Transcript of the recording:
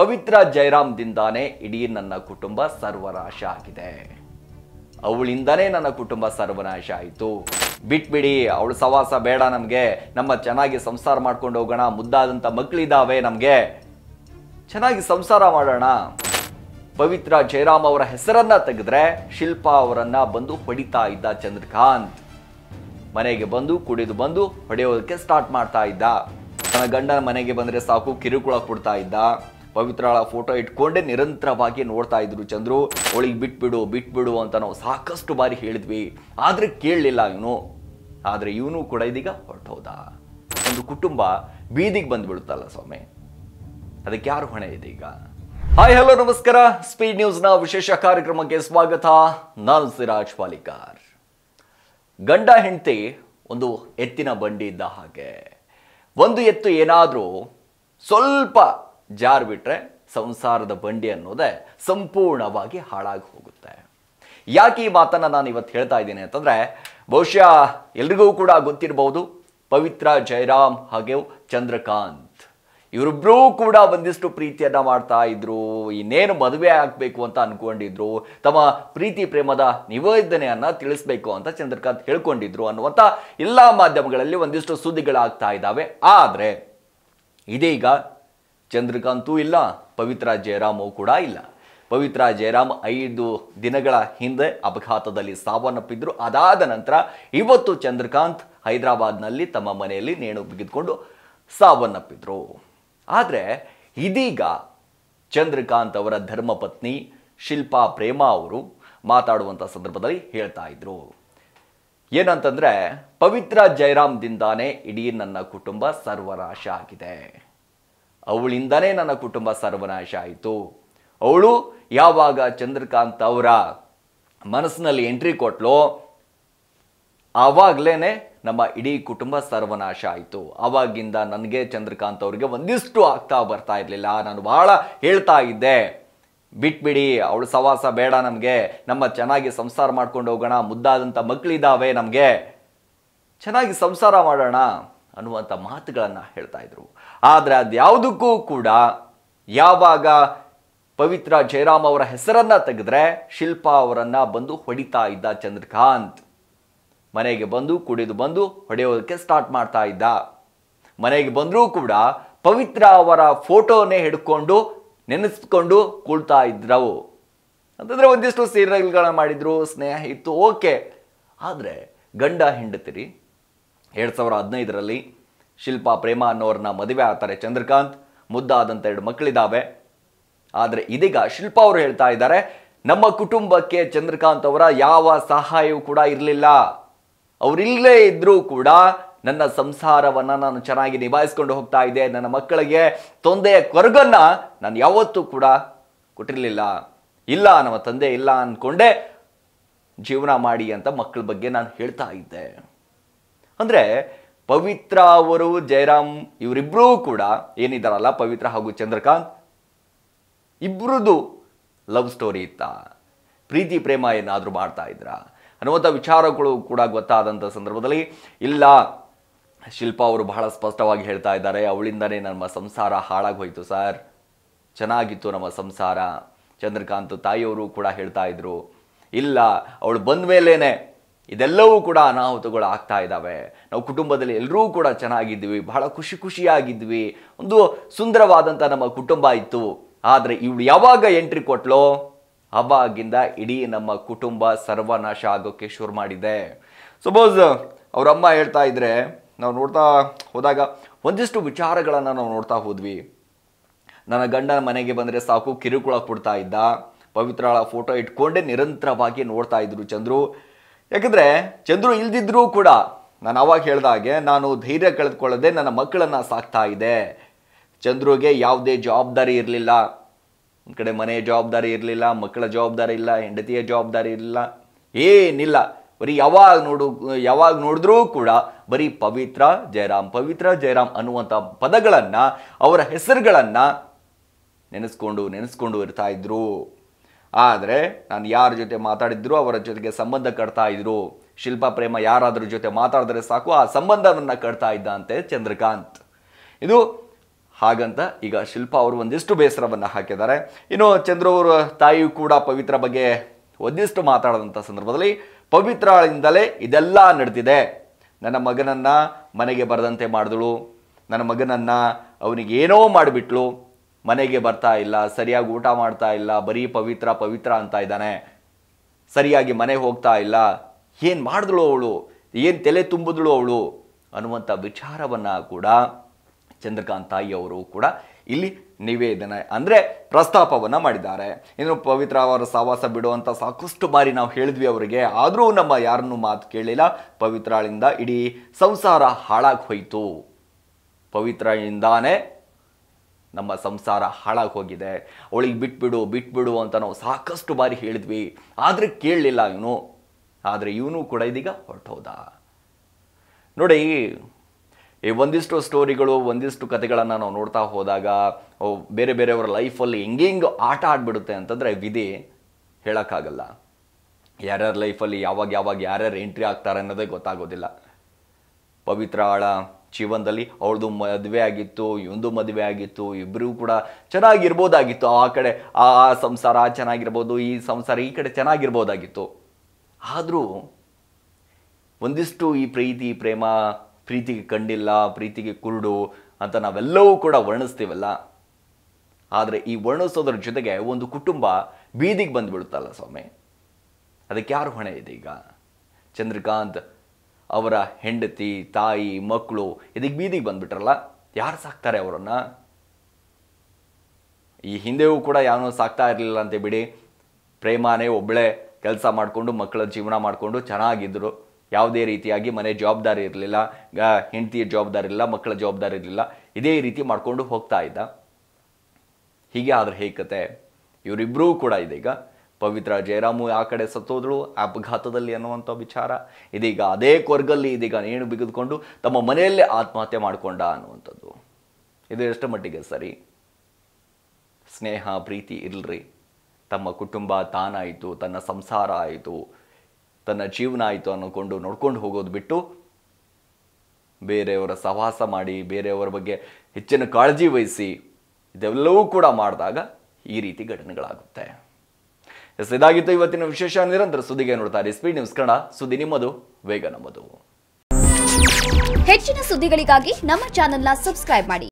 ಪವಿತ್ರ ದಿಂದಾನೆ ಇಡೀ ನನ್ನ ಕುಟುಂಬ ಸರ್ವನಾಶ ಆಗಿದೆ ಅವಳಿಂದಾನೇ ನನ್ನ ಕುಟುಂಬ ಸರ್ವನಾಶ ಆಯಿತು ಬಿಟ್ಬಿಡಿ ಅವಳು ಸವಾಸ ಬೇಡ ನಮಗೆ ನಮ್ಮ ಚೆನ್ನಾಗಿ ಸಂಸಾರ ಮಾಡ್ಕೊಂಡು ಹೋಗೋಣ ಮುದ್ದಾದಂಥ ಮಕ್ಕಳಿದ್ದಾವೆ ನಮಗೆ ಚೆನ್ನಾಗಿ ಸಂಸಾರ ಮಾಡೋಣ ಪವಿತ್ರ ಜಯರಾಮ್ ಅವರ ಹೆಸರನ್ನ ತೆಗೆದ್ರೆ ಶಿಲ್ಪಾ ಅವರನ್ನ ಬಂದು ಹೊಡಿತಾ ಇದ್ದ ಚಂದ್ರಕಾಂತ್ ಮನೆಗೆ ಬಂದು ಕುಡಿದು ಬಂದು ಹೊಡೆಯೋದಕ್ಕೆ ಸ್ಟಾರ್ಟ್ ಮಾಡ್ತಾ ಇದ್ದ ತನ್ನ ಗಂಡನ ಮನೆಗೆ ಬಂದರೆ ಸಾಕು ಕಿರುಕುಳ ಕೊಡ್ತಾ ಇದ್ದ ಪವಿತ್ರಾಳ ಫೋಟೋ ಇಟ್ಕೊಂಡೇ ನಿರಂತರವಾಗಿ ನೋಡ್ತಾ ಇದ್ರು ಚಂದ್ರು ಅವಳಿಗೆ ಬಿಟ್ಬಿಡು ಬಿಟ್ಬಿಡು ಅಂತ ನಾವು ಸಾಕಷ್ಟು ಬಾರಿ ಹೇಳಿದ್ವಿ ಆದರೆ ಕೇಳಲಿಲ್ಲ ಇವನು ಆದರೆ ಇವನು ಕೂಡ ಇದೀಗ ಹೊರಟೋದ ಒಂದು ಕುಟುಂಬ ಬೀದಿಗೆ ಬಂದುಬಿಡುತ್ತಲ್ಲ ಸ್ವಾಮಿ ಅದಕ್ಕೆ ಯಾರು ಹೊಣೆ ಇದೀಗ ಹಾಯ್ ಹಲೋ ನಮಸ್ಕಾರ ಸ್ಪೀಡ್ ನ್ಯೂಸ್ನ ವಿಶೇಷ ಕಾರ್ಯಕ್ರಮಕ್ಕೆ ಸ್ವಾಗತ ನಾನು ಸಿರಾಜ್ ಪಾಲಿಕಾರ್ ಗಂಡ ಹೆಂಡತಿ ಒಂದು ಎತ್ತಿನ ಬಂಡಿ ಇದ್ದ ಹಾಗೆ ಒಂದು ಎತ್ತು ಏನಾದರೂ ಸ್ವಲ್ಪ ಜಾರ್ಬಿಟ್ರೆ ಸಂಸಾರದ ಬಂಡಿ ಅನ್ನೋದೇ ಸಂಪೂರ್ಣವಾಗಿ ಹಾಳಾಗಿ ಹೋಗುತ್ತೆ ಯಾಕೆ ಈ ಮಾತನ್ನು ನಾನು ಇವತ್ತು ಹೇಳ್ತಾ ಇದ್ದೀನಿ ಅಂತಂದರೆ ಬಹುಶಃ ಎಲ್ರಿಗೂ ಕೂಡ ಗೊತ್ತಿರಬಹುದು ಪವಿತ್ರ ಜಯರಾಮ್ ಹಾಗೆ ಚಂದ್ರಕಾಂತ್ ಇವರಿಬ್ಬರೂ ಕೂಡ ಒಂದಿಷ್ಟು ಪ್ರೀತಿಯನ್ನು ಮಾಡ್ತಾ ಇದ್ರು ಇನ್ನೇನು ಮದುವೆ ಆಗಬೇಕು ಅಂತ ಅಂದ್ಕೊಂಡಿದ್ರು ತಮ್ಮ ಪ್ರೀತಿ ಪ್ರೇಮದ ನಿವೇದನೆಯನ್ನು ತಿಳಿಸ್ಬೇಕು ಅಂತ ಚಂದ್ರಕಾಂತ್ ಹೇಳ್ಕೊಂಡಿದ್ರು ಅನ್ನುವಂಥ ಎಲ್ಲ ಮಾಧ್ಯಮಗಳಲ್ಲಿ ಒಂದಿಷ್ಟು ಸುದ್ದಿಗಳಾಗ್ತಾ ಇದ್ದಾವೆ ಆದರೆ ಇದೀಗ ಚಂದ್ರಕಾಂತೂ ಇಲ್ಲ ಪವಿತ್ರ ಜಯರಾಮು ಕೂಡ ಇಲ್ಲ ಪವಿತ್ರ ಜಯರಾಮ್ ಐದು ದಿನಗಳ ಹಿಂದೆ ಅಪಘಾತದಲ್ಲಿ ಸಾವನ್ನಪ್ಪಿದ್ರು ಅದಾದ ನಂತರ ಇವತ್ತು ಚಂದ್ರಕಾಂತ್ ಹೈದರಾಬಾದ್ನಲ್ಲಿ ತಮ್ಮ ಮನೆಯಲ್ಲಿ ನೇಣು ಬಿಗಿದುಕೊಂಡು ಸಾವನ್ನಪ್ಪಿದ್ರು ಆದರೆ ಇದೀಗ ಚಂದ್ರಕಾಂತ್ ಅವರ ಧರ್ಮಪತ್ನಿ ಶಿಲ್ಪಾ ಪ್ರೇಮಾ ಅವರು ಮಾತಾಡುವಂಥ ಸಂದರ್ಭದಲ್ಲಿ ಹೇಳ್ತಾ ಇದ್ರು ಏನಂತಂದರೆ ಪವಿತ್ರ ಜಯರಾಮ್ದಿಂದಾನೇ ಇಡೀ ನನ್ನ ಕುಟುಂಬ ಸರ್ವನಾಶ ಆಗಿದೆ ಅವಳಿಂದನೇ ನನ್ನ ಕುಟುಂಬ ಸರ್ವನಾಶ ಆಯಿತು ಅವಳು ಯಾವಾಗ ಚಂದ್ರಕಾಂತ್ ಅವರ ಮನಸ್ಸಿನಲ್ಲಿ ಎಂಟ್ರಿ ಕೊಟ್ಲೋ ಆವಾಗಲೇ ನಮ್ಮ ಇಡೀ ಕುಟುಂಬ ಸರ್ವನಾಶ ಆಯಿತು ಆವಾಗಿಂದ ನನಗೆ ಚಂದ್ರಕಾಂತ್ ಅವ್ರಿಗೆ ಒಂದಿಷ್ಟು ಆಗ್ತಾ ಬರ್ತಾ ಇರಲಿಲ್ಲ ನಾನು ಬಹಳ ಹೇಳ್ತಾ ಇದ್ದೆ ಬಿಟ್ಬಿಡಿ ಅವಳು ಸವಾಸ ಬೇಡ ನಮಗೆ ನಮ್ಮ ಚೆನ್ನಾಗಿ ಸಂಸಾರ ಮಾಡ್ಕೊಂಡು ಹೋಗೋಣ ಮುದ್ದಾದಂಥ ಮಕ್ಕಳಿದ್ದಾವೆ ನಮಗೆ ಚೆನ್ನಾಗಿ ಸಂಸಾರ ಮಾಡೋಣ ಅನ್ನುವಂಥ ಮಾತುಗಳನ್ನು ಹೇಳ್ತಾ ಇದ್ರು ಆದರೆ ಅದ್ಯಾವುದಕ್ಕೂ ಕೂಡ ಯಾವಾಗ ಪವಿತ್ರ ಜಯರಾಮ್ ಅವರ ಹೆಸರನ್ನು ತೆಗೆದ್ರೆ ಶಿಲ್ಪಾ ಅವರನ್ನು ಬಂದು ಹೊಡಿತಾ ಇದ್ದ ಚಂದ್ರಕಾಂತ್ ಮನೆಗೆ ಬಂದು ಕುಡಿದು ಬಂದು ಹೊಡೆಯೋದಕ್ಕೆ ಸ್ಟಾರ್ಟ್ ಮಾಡ್ತಾ ಇದ್ದ ಮನೆಗೆ ಬಂದರೂ ಕೂಡ ಪವಿತ್ರ ಅವರ ಫೋಟೋನೇ ಹಿಡ್ಕೊಂಡು ನೆನೆಸ್ಕೊಂಡು ಕೂಳ್ತಾ ಇದ್ರವು ಅಂತಂದರೆ ಒಂದಿಷ್ಟು ಸೀರಿಯಲ್ಗಳನ್ನ ಮಾಡಿದರು ಸ್ನೇಹ ಇತ್ತು ಓಕೆ ಆದರೆ ಗಂಡ ಹೆಂಡತಿರಿ ಎರಡು ಸಾವಿರ ಹದಿನೈದರಲ್ಲಿ ಶಿಲ್ಪಾ ಪ್ರೇಮ ಅನ್ನೋರನ್ನ ಮದುವೆ ಆಗ್ತಾರೆ ಚಂದ್ರಕಾಂತ್ ಮುದ್ದಾದಂಥ ಎರಡು ಮಕ್ಕಳಿದ್ದಾವೆ ಆದರೆ ಇದೀಗ ಶಿಲ್ಪಾ ಅವರು ಹೇಳ್ತಾ ಇದ್ದಾರೆ ನಮ್ಮ ಕುಟುಂಬಕ್ಕೆ ಚಂದ್ರಕಾಂತ್ ಅವರ ಯಾವ ಸಹಾಯವೂ ಕೂಡ ಇರಲಿಲ್ಲ ಅವರಿಲ್ಲೇ ಇದ್ದರೂ ಕೂಡ ನನ್ನ ಸಂಸಾರವನ್ನು ನಾನು ಚೆನ್ನಾಗಿ ನಿಭಾಯಿಸ್ಕೊಂಡು ಹೋಗ್ತಾ ಇದ್ದೆ ನನ್ನ ಮಕ್ಕಳಿಗೆ ತೊಂದೆಯ ಕೊರಗನ್ನು ನಾನು ಯಾವತ್ತೂ ಕೂಡ ಕೊಟ್ಟಿರಲಿಲ್ಲ ಇಲ್ಲ ನಮ್ಮ ತಂದೆ ಇಲ್ಲ ಅಂದ್ಕೊಂಡೆ ಜೀವನ ಮಾಡಿ ಅಂತ ಮಕ್ಕಳ ಬಗ್ಗೆ ನಾನು ಹೇಳ್ತಾ ಇದ್ದೆ ಅಂದರೆ ಪವಿತ್ರ ಅವರು ಜಯರಾಮ್ ಇವರಿಬ್ಬರೂ ಕೂಡ ಏನಿದ್ದಾರಲ್ಲ ಪವಿತ್ರ ಹಾಗೂ ಚಂದ್ರಕಾಂತ್ ಇಬ್ಬರದ್ದು ಲವ್ ಸ್ಟೋರಿ ಇತ್ತಾ ಪ್ರೀತಿ ಪ್ರೇಮ ಏನಾದರೂ ಮಾಡ್ತಾ ಇದ್ರ ಅನ್ನುವಂಥ ವಿಚಾರಗಳು ಕೂಡ ಗೊತ್ತಾದಂಥ ಸಂದರ್ಭದಲ್ಲಿ ಇಲ್ಲ ಶಿಲ್ಪ ಅವರು ಬಹಳ ಸ್ಪಷ್ಟವಾಗಿ ಹೇಳ್ತಾ ಇದ್ದಾರೆ ಅವಳಿಂದನೇ ನಮ್ಮ ಸಂಸಾರ ಹಾಳಾಗೋಯ್ತು ಸರ್ ಚೆನ್ನಾಗಿತ್ತು ನಮ್ಮ ಸಂಸಾರ ಚಂದ್ರಕಾಂತ್ ತಾಯಿಯವರು ಕೂಡ ಹೇಳ್ತಾ ಇದ್ರು ಇಲ್ಲ ಅವಳು ಬಂದ ಮೇಲೇ ಇದೆಲ್ಲವೂ ಕೂಡ ಅನಾಹುತಗಳು ಆಗ್ತಾ ಇದ್ದಾವೆ ನಾವು ಕುಟುಂಬದಲ್ಲಿ ಎಲ್ಲರೂ ಕೂಡ ಚೆನ್ನಾಗಿದ್ವಿ ಬಹಳ ಖುಷಿ ಖುಷಿಯಾಗಿದ್ವಿ ಒಂದು ಸುಂದರವಾದಂಥ ನಮ್ಮ ಕುಟುಂಬ ಇತ್ತು ಆದರೆ ಇವಳು ಯಾವಾಗ ಎಂಟ್ರಿ ಕೊಟ್ಲೋ ಅವಾಗಿಂದ ಇಡೀ ನಮ್ಮ ಕುಟುಂಬ ಸರ್ವನಾಶ ಆಗೋಕ್ಕೆ ಶುರು ಮಾಡಿದೆ ಸಪೋಸ್ ಅವರಮ್ಮ ಹೇಳ್ತಾ ಇದ್ರೆ ನಾವು ನೋಡ್ತಾ ಹೋದಾಗ ಒಂದಿಷ್ಟು ವಿಚಾರಗಳನ್ನು ನಾವು ನೋಡ್ತಾ ಹೋದ್ವಿ ನನ್ನ ಗಂಡನ ಮನೆಗೆ ಬಂದರೆ ಸಾಕು ಕಿರುಕುಳ ಕೊಡ್ತಾ ಇದ್ದ ಪವಿತ್ರಳ ಫೋಟೋ ಇಟ್ಕೊಂಡೇ ನಿರಂತರವಾಗಿ ನೋಡ್ತಾ ಇದ್ರು ಚಂದ್ರು ಯಾಕಂದರೆ ಚಂದ್ರು ಇಲ್ದಿದ್ರೂ ಕೂಡ ನಾನು ಅವಾಗ ಹೇಳಿದ ಹಾಗೆ ನಾನು ಧೈರ್ಯ ಕಳೆದುಕೊಳ್ಳದೆ ನನ್ನ ಮಕ್ಕಳನ್ನು ಸಾಕ್ತಾ ಇದೆ ಚಂದ್ರುಗೆ ಯಾವುದೇ ಜವಾಬ್ದಾರಿ ಇರಲಿಲ್ಲ ಒಂದು ಕಡೆ ಮನೆಯ ಜವಾಬ್ದಾರಿ ಇರಲಿಲ್ಲ ಮಕ್ಕಳ ಜವಾಬ್ದಾರಿ ಇಲ್ಲ ಹೆಂಡತಿಯ ಜವಾಬ್ದಾರಿ ಇರಲಿಲ್ಲ ಏನಿಲ್ಲ ಬರೀ ಯಾವಾಗ ನೋಡು ಯಾವಾಗ ನೋಡಿದ್ರೂ ಕೂಡ ಬರೀ ಪವಿತ್ರ ಜಯರಾಮ್ ಪವಿತ್ರ ಜಯರಾಮ್ ಅನ್ನುವಂಥ ಪದಗಳನ್ನು ಅವರ ಹೆಸರುಗಳನ್ನು ನೆನೆಸ್ಕೊಂಡು ನೆನೆಸ್ಕೊಂಡು ಇರ್ತಾಯಿದ್ರು ಆದರೆ ನಾನು ಯಾರ ಜೊತೆ ಮಾತಾಡಿದ್ರು ಅವರ ಜೊತೆಗೆ ಸಂಬಂಧ ಕಟ್ತಾ ಇದ್ರು ಶಿಲ್ಪ ಪ್ರೇಮ ಯಾರಾದ್ರ ಜೊತೆ ಮಾತಾಡಿದ್ರೆ ಸಾಕು ಆ ಸಂಬಂಧವನ್ನು ಕಟ್ತಾ ಇದ್ದ ಅಂತೆ ಚಂದ್ರಕಾಂತ್ ಇದು ಹಾಗಂತ ಈಗ ಶಿಲ್ಪ ಅವರು ಒಂದಿಷ್ಟು ಬೇಸರವನ್ನು ಹಾಕಿದ್ದಾರೆ ಇನ್ನು ಚಂದ್ರ ಅವರ ತಾಯಿಯು ಕೂಡ ಪವಿತ್ರ ಬಗ್ಗೆ ಒಂದಿಷ್ಟು ಮಾತಾಡಿದಂಥ ಸಂದರ್ಭದಲ್ಲಿ ಪವಿತ್ರಳಿಂದಲೇ ಇದೆಲ್ಲ ನಡೆದಿದೆ ನನ್ನ ಮಗನನ್ನು ಮನೆಗೆ ಬರದಂತೆ ಮಾಡಿದಳು ನನ್ನ ಮಗನನ್ನು ಏನೋ ಮಾಡಿಬಿಟ್ಲು ಮನೆಗೆ ಬರ್ತಾ ಇಲ್ಲ ಸರಿಯಾಗಿ ಊಟ ಮಾಡ್ತಾ ಇಲ್ಲ ಬರೀ ಪವಿತ್ರ ಪವಿತ್ರ ಅಂತ ಇದ್ದಾನೆ ಸರಿಯಾಗಿ ಮನೆ ಹೋಗ್ತಾ ಇಲ್ಲ ಏನು ಮಾಡಿದ್ಳು ಅವಳು ಏನು ತಲೆ ತುಂಬಿದ್ಳು ಅವಳು ಅನ್ನುವಂಥ ವಿಚಾರವನ್ನು ಕೂಡ ಚಂದ್ರಕಾಂತ್ ತಾಯಿಯವರು ಕೂಡ ಇಲ್ಲಿ ನಿವೇದನೆ ಅಂದರೆ ಪ್ರಸ್ತಾಪವನ್ನು ಮಾಡಿದ್ದಾರೆ ಇನ್ನು ಪವಿತ್ರ ಅವರ ಸಹವಾಸ ಬಿಡುವಂಥ ಸಾಕಷ್ಟು ಬಾರಿ ನಾವು ಹೇಳಿದ್ವಿ ಅವರಿಗೆ ಆದರೂ ನಮ್ಮ ಯಾರನ್ನು ಮಾತು ಕೇಳಿಲ್ಲ ಪವಿತ್ರಾಳಿಂದ ಇಡೀ ಸಂಸಾರ ಹಾಳಾಗಿ ಹೋಯಿತು ಪವಿತ್ರಳಿಂದಾನೇ ನಮ್ಮ ಸಂಸಾರ ಹಾಳಾಗಿ ಹೋಗಿದೆ ಅವಳಿಗೆ ಬಿಟ್ಬಿಡು ಬಿಟ್ಬಿಡು ಅಂತ ನಾವು ಸಾಕಷ್ಟು ಬಾರಿ ಹೇಳಿದ್ವಿ ಆದರೆ ಕೇಳಲಿಲ್ಲ ಇವನು ಆದರೆ ಇವನು ಕೂಡ ಇದೀಗ ಹೋದ ನೋಡಿ ಈ ಒಂದಿಷ್ಟು ಸ್ಟೋರಿಗಳು ಒಂದಿಷ್ಟು ಕಥೆಗಳನ್ನು ನಾವು ನೋಡ್ತಾ ಹೋದಾಗ ಬೇರೆ ಬೇರೆಯವರ ಲೈಫಲ್ಲಿ ಹೆಂಗೆ ಆಟ ಆಡ್ಬಿಡುತ್ತೆ ಅಂತಂದರೆ ವಿಧಿ ಹೇಳೋಕ್ಕಾಗಲ್ಲ ಯಾರ್ಯಾರ ಲೈಫಲ್ಲಿ ಯಾವಾಗ ಯಾವಾಗ ಯಾರ್ಯಾರು ಎಂಟ್ರಿ ಆಗ್ತಾರೆ ಅನ್ನೋದೇ ಗೊತ್ತಾಗೋದಿಲ್ಲ ಪವಿತ್ರ ಆಳ ಜೀವನದಲ್ಲಿ ಅವಳದು ಮದುವೆ ಆಗಿತ್ತು ಇವಂದು ಮದುವೆ ಆಗಿತ್ತು ಇಬ್ಬರೂ ಕೂಡ ಚೆನ್ನಾಗಿರ್ಬೋದಾಗಿತ್ತು ಆ ಕಡೆ ಆ ಸಂಸಾರ ಚೆನ್ನಾಗಿರ್ಬೋದು ಈ ಸಂಸಾರ ಈ ಕಡೆ ಚೆನ್ನಾಗಿರ್ಬೋದಾಗಿತ್ತು ಆದರೂ ಒಂದಿಷ್ಟು ಈ ಪ್ರೀತಿ ಪ್ರೇಮ ಪ್ರೀತಿಗೆ ಕಂಡಿಲ್ಲ ಪ್ರೀತಿಗೆ ಕುರುಡು ಅಂತ ನಾವೆಲ್ಲವೂ ಕೂಡ ವರ್ಣಿಸ್ತೀವಲ್ಲ ಆದರೆ ಈ ವರ್ಣಿಸೋದ್ರ ಜೊತೆಗೆ ಒಂದು ಕುಟುಂಬ ಬೀದಿಗೆ ಬಂದುಬಿಡುತ್ತಲ್ಲ ಸ್ವಾಮಿ ಅದಕ್ಕೆ ಯಾರು ಹೊಣೆ ಇದೆ ಈಗ ಚಂದ್ರಕಾಂತ್ ಅವರ ಹೆಂಡತಿ ತಾಯಿ ಮಕ್ಕಳು ಇದಕ್ಕೆ ಬೀದಿಗೆ ಬಂದ್ಬಿಟ್ರಲ್ಲ ಯಾರು ಸಾಕ್ತಾರೆ ಅವರನ್ನು ಈ ಹಿಂದೆಯೂ ಕೂಡ ಯಾವನೂ ಸಾಕ್ತಾ ಇರಲಿಲ್ಲ ಅಂತ ಬಿಡಿ ಪ್ರೇಮಾನೇ ಒಬ್ಬಳೇ ಕೆಲಸ ಮಾಡಿಕೊಂಡು ಮಕ್ಕಳ ಜೀವನ ಮಾಡಿಕೊಂಡು ಚೆನ್ನಾಗಿದ್ರು ಯಾವುದೇ ರೀತಿಯಾಗಿ ಮನೆ ಜವಾಬ್ದಾರಿ ಇರಲಿಲ್ಲ ಹೆಂಡತಿಯ ಜವಾಬ್ದಾರಿ ಇಲ್ಲ ಮಕ್ಕಳ ಜವಾಬ್ದಾರಿ ಇರಲಿಲ್ಲ ಇದೇ ರೀತಿ ಮಾಡಿಕೊಂಡು ಹೋಗ್ತಾ ಇದ್ದ ಹೀಗೆ ಆದರೆ ಹೇಗೆ ಕತೆ ಇವರಿಬ್ಬರೂ ಕೂಡ ಇದೀಗ ಪವಿತ್ರ ಜಯರಾಮು ಆ ಕಡೆ ಸತ್ತೋದಳು ಅಪಘಾತದಲ್ಲಿ ಅನ್ನುವಂಥ ವಿಚಾರ ಇದೀಗ ಅದೇ ಕೊರ್ಗಲ್ಲಿ ಇದೀಗ ನೇಣು ಬಿಗಿದುಕೊಂಡು ತಮ್ಮ ಮನೆಯಲ್ಲೇ ಆತ್ಮಹತ್ಯೆ ಮಾಡಿಕೊಂಡ ಅನ್ನುವಂಥದ್ದು ಇದು ಎಷ್ಟರ ಮಟ್ಟಿಗೆ ಸರಿ ಸ್ನೇಹ ಪ್ರೀತಿ ಇರಲ್ರಿ ತಮ್ಮ ಕುಟುಂಬ ತಾನಾಯಿತು ತನ್ನ ಸಂಸಾರ ಆಯಿತು ತನ್ನ ಜೀವನ ಆಯಿತು ಅನ್ನೋಕೊಂಡು ನೋಡ್ಕೊಂಡು ಹೋಗೋದು ಬಿಟ್ಟು ಬೇರೆಯವರ ಸಹವಾಸ ಮಾಡಿ ಬೇರೆಯವರ ಬಗ್ಗೆ ಹೆಚ್ಚಿನ ಕಾಳಜಿ ವಹಿಸಿ ಇದೆಲ್ಲವೂ ಕೂಡ ಮಾಡಿದಾಗ ಈ ರೀತಿ ಘಟನೆಗಳಾಗುತ್ತೆ ಎಸ್ ಇದಾಗಿತ್ತು ಇವತ್ತಿನ ವಿಶೇಷ ನಿರಂತರ ಸುದ್ದಿಗೆ ನೋಡ್ತಾರೆ ಸ್ಪೀಡ್ ನ್ಯೂಸ್ ಕನ್ನಡ ಸುದ್ದಿ ನಿಮ್ಮದು ವೇಗ ನಮ್ಮದು ಹೆಚ್ಚಿನ ಸುದ್ದಿಗಳಿಗಾಗಿ ನಮ್ಮ ಚಾನೆಲ್ನ ಸಬ್ಸ್ಕ್ರೈಬ್ ಮಾಡಿ